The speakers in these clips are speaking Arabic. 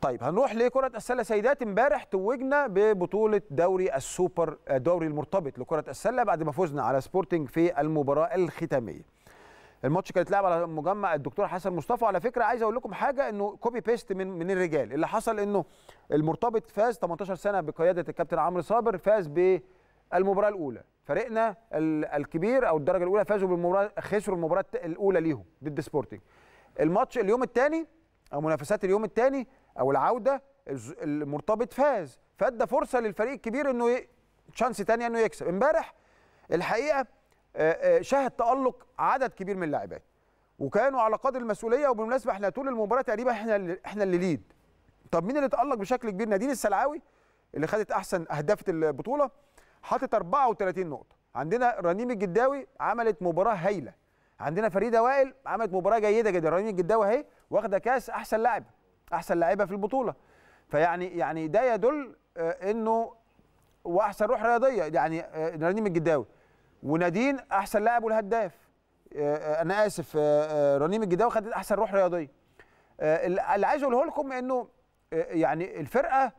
طيب هنروح لكره السله سيدات امبارح توجنا ببطوله دوري السوبر دوري المرتبط لكره السله بعد ما فزنا على سبورتنج في المباراه الختاميه الماتش كان اتلعب على مجمع الدكتور حسن مصطفى على فكره عايز اقول لكم حاجه انه كوبي بيست من من الرجال اللي حصل انه المرتبط فاز 18 سنه بقياده الكابتن عمرو صابر فاز بالمباراه الاولى فريقنا الكبير او الدرجه الاولى فازوا بالمباراه خسروا المباراه الاولى ليهم ضد سبورتنج الماتش اليوم الثاني او منافسات اليوم الثاني او العوده المرتبط فاز فادى فرصه للفريق الكبير انه ي... شانس تانية انه يكسب امبارح الحقيقه شهد تالق عدد كبير من اللاعبات وكانوا على قدر المسؤوليه وبالمناسبه احنا طول المباراه تقريبا احنا اللي احنا اللي ليد طب مين اللي تالق بشكل كبير نادين السلعاوي اللي خدت احسن اهداف البطوله حاطط 34 نقطه عندنا رنيم الجداوي عملت مباراه هايله عندنا فريده وائل عملت مباراه جيده جدا رنيم الجداوي اهي واخده كاس احسن لاعبه احسن لعيبه في البطوله فيعني يعني ده يدل آه، انه واحسن روح رياضيه يعني رنيم آه، الجداوي ونادين احسن لاعب والهداف آه، انا اسف رنيم الجداوي خدت احسن روح رياضيه اللي عايز اقوله لكم انه يعني الفرقه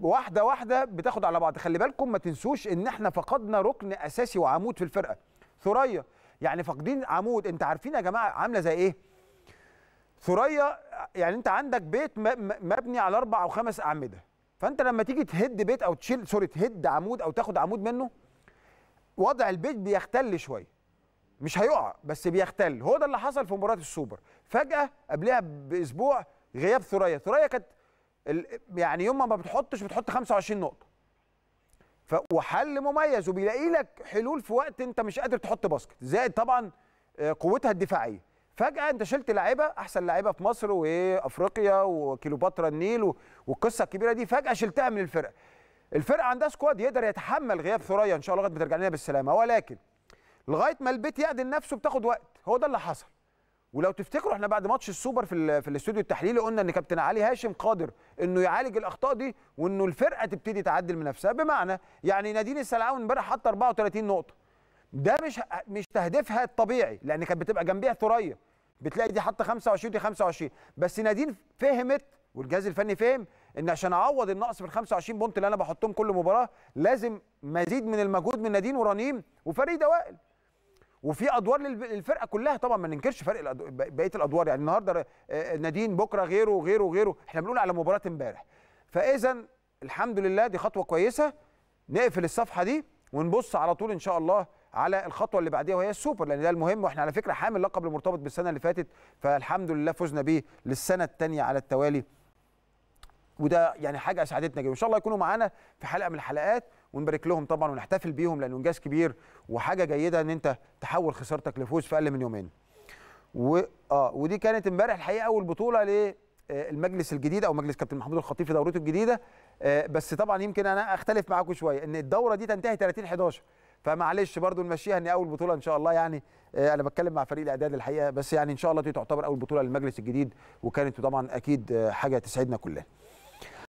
واحده واحده بتاخد على بعض خلي بالكم ما تنسوش ان احنا فقدنا ركن اساسي وعمود في الفرقه ثريا يعني فاقدين عمود انت عارفين يا جماعه عامله زي ايه ثريا يعني انت عندك بيت مبني على اربع او خمس اعمده فانت لما تيجي تهد بيت او تشيل سوري تهد عمود او تاخد عمود منه وضع البيت بيختل شويه مش هيقع بس بيختل هو ده اللي حصل في مباراه السوبر فجاه قبلها باسبوع غياب ثريا ثريا كانت يعني يوم ما بتحطش بتحط 25 نقطه ف وحل مميز وبيلاقي لك حلول في وقت انت مش قادر تحط باسكت زائد طبعا آه، قوتها الدفاعيه فجاه انت شلت لعيبه احسن لعيبه في مصر وافريقيا وكيلوباترا النيل والقصه الكبيره دي فجاه شلتها من الفرقه الفرقه عندها سكواد يقدر يتحمل غياب ثريا ان شاء الله لغايه ما ترجع لنا بالسلامه ولكن لغايه ما البيت يعدل نفسه بتاخد وقت هو ده اللي حصل ولو تفتكروا احنا بعد ماتش السوبر في في الاستوديو التحليلي قلنا ان كابتن علي هاشم قادر انه يعالج الاخطاء دي وانه الفرقه تبتدي تعدل من نفسها بمعنى يعني نادين السلعاوي امبارح حط 34 نقطه ده مش مش تهديفها الطبيعي لان كانت بتبقى جنبيها ثريا بتلاقي دي حاطه 25 ودي 25 بس نادين فهمت والجهاز الفني فهم ان عشان اعوض النقص بال 25 بونت اللي انا بحطهم كل مباراه لازم مزيد من المجهود من نادين ورنيم وفريق وائل وفي ادوار للفرقه كلها طبعا ما ننكرش فرق بقيه الادوار يعني النهارده آه، نادين بكره غيره وغيره وغيره احنا بنقول على مباراه امبارح فاذا الحمد لله دي خطوه كويسه نقفل الصفحه دي ونبص على طول ان شاء الله على الخطوه اللي بعديها وهي السوبر لان ده المهم واحنا على فكره حامل لقب المرتبط بالسنه اللي فاتت فالحمد لله فزنا بيه للسنه الثانيه على التوالي وده يعني حاجه اسعدتنا جدا وان شاء الله يكونوا معانا في حلقه من الحلقات ونبارك لهم طبعا ونحتفل بيهم لانه انجاز كبير وحاجه جيده ان انت تحول خسارتك لفوز في اقل من يومين و اه ودي كانت امبارح الحقيقه اول بطوله للمجلس آه، الجديد او مجلس كابتن محمود الخطيب في دورته الجديده آه بس طبعا يمكن انا اختلف معاكم شويه ان الدوره دي تنتهي 30 11 فمعلش برضو نمشيها ان اول بطوله ان شاء الله يعني آه، انا بتكلم مع فريق الاعداد الحقيقه بس يعني ان شاء الله دي تعتبر اول بطوله للمجلس الجديد وكانت طبعا اكيد آه، حاجه تسعدنا كلنا